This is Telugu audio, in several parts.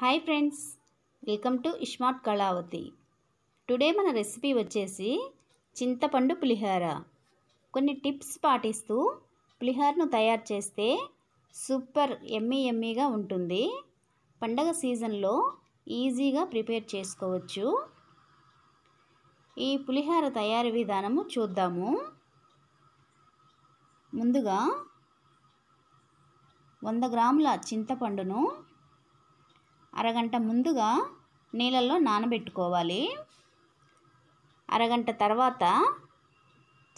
hi friends welcome to ismart Kalavathi today మన రెసిపీ వచ్చేసి చింతపండు పులిహార కొన్ని టిప్స్ పాటిస్తూ పులిహారను తయారు చేస్తే సూపర్ ఎమ్మీ ఎమ్మీగా ఉంటుంది పండగ సీజన్లో ఈజీగా ప్రిపేర్ చేసుకోవచ్చు ఈ పులిహార తయారీ విధానము చూద్దాము ముందుగా వంద గ్రాముల చింతపండును అరగంట ముందుగా నీళ్ళల్లో నానబెట్టుకోవాలి అరగంట తర్వాత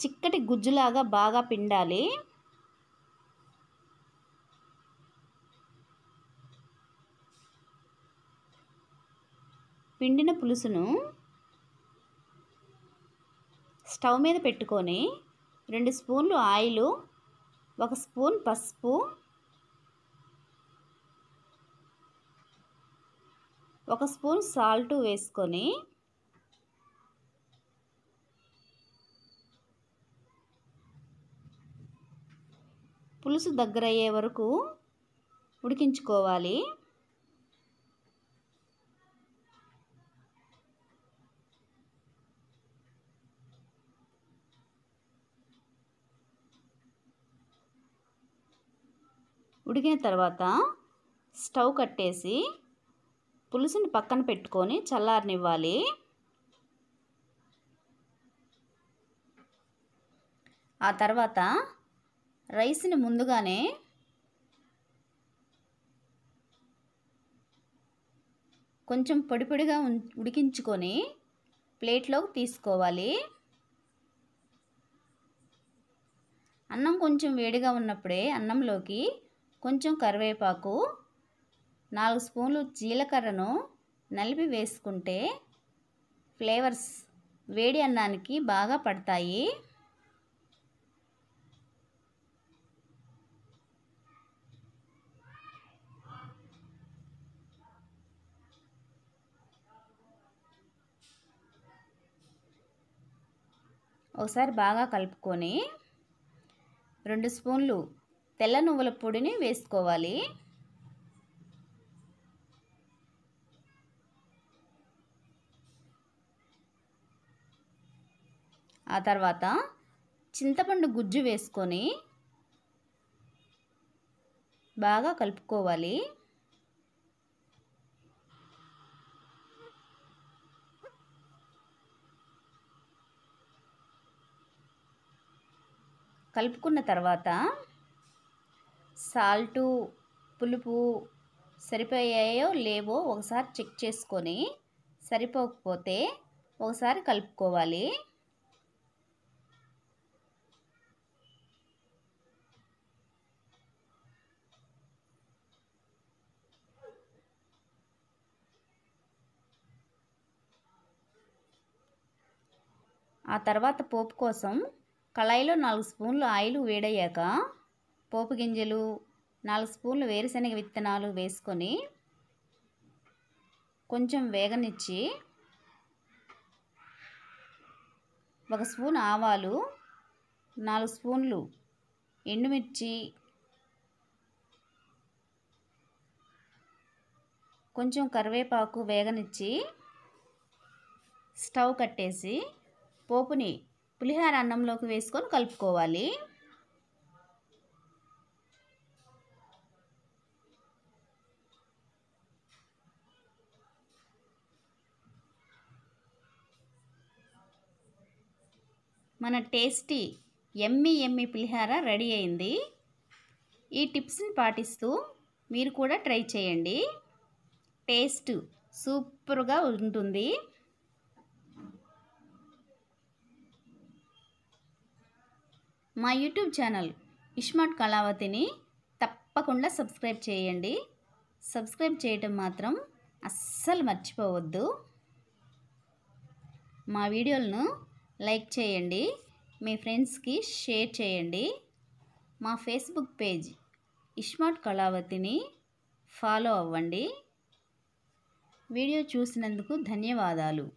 చిక్కటి గుజ్జులాగా బాగా పిండాలి పిండిన పులుసును స్టవ్ మీద పెట్టుకొని రెండు స్పూన్లు ఆయిలు ఒక స్పూన్ పసుపు ఒక స్పూన్ సాల్ట్ వేసుకొని పులుసు దగ్గర అయ్యే వరకు ఉడికించుకోవాలి ఉడికిన తర్వాత స్టవ్ కట్టేసి పులుసుని పక్కన పెట్టుకొని చల్లారనివ్వాలి ఆ తర్వాత రైస్ని ముందుగానే కొంచెం పొడి పొడిగా ఉడికించుకొని ప్లేట్లోకి తీసుకోవాలి అన్నం కొంచెం వేడిగా ఉన్నప్పుడే అన్నంలోకి కొంచెం కరివేపాకు నాలుగు స్పూన్లు జీలకర్రను నలిపి వేసుకుంటే ఫ్లేవర్స్ వేడి అన్నానికి బాగా పడతాయి ఒకసారి బాగా కలుపుకొని రెండు స్పూన్లు తెల్ల నువ్వుల పొడిని వేసుకోవాలి ఆ తర్వాత చింతపండు గుజ్జు వేసుకొని బాగా కలుపుకోవాలి కలుపుకున్న తర్వాత సాల్టు పులుపు సరిపోయాయో లేవో ఒకసారి చెక్ చేసుకొని సరిపోకపోతే ఒకసారి కలుపుకోవాలి ఆ తర్వాత పోపు కోసం కళాయిలో నాలుగు స్పూన్లు ఆయిల్ వేడయ్యాక పోపు గింజలు నాలుగు స్పూన్లు వేరుశనగ విత్తనాలు వేసుకొని కొంచెం వేగనిచ్చి ఒక స్పూన్ ఆవాలు నాలుగు స్పూన్లు ఎండుమిర్చి కొంచెం కరివేపాకు వేగనిచ్చి స్టవ్ కట్టేసి పోపుని పులిహార అన్నంలోకి వేసుకొని కలుపుకోవాలి మన టేస్టీ ఎమ్మి ఎమ్మి పులిహార రెడీ అయింది ఈ టిప్స్ని పాటిస్తూ మీరు కూడా ట్రై చేయండి టేస్ట్ సూపర్గా ఉంటుంది మా యూట్యూబ్ ఛానల్ ఇష్మాట్ కళావతిని తప్పకుండా సబ్స్క్రైబ్ చేయండి సబ్స్క్రైబ్ చేయటం మాత్రం అస్సలు మర్చిపోవద్దు మా వీడియోలను లైక్ చేయండి మీ ఫ్రెండ్స్కి షేర్ చేయండి మా ఫేస్బుక్ పేజ్ ఇష్మాట్ కళావతిని ఫాలో అవ్వండి వీడియో చూసినందుకు ధన్యవాదాలు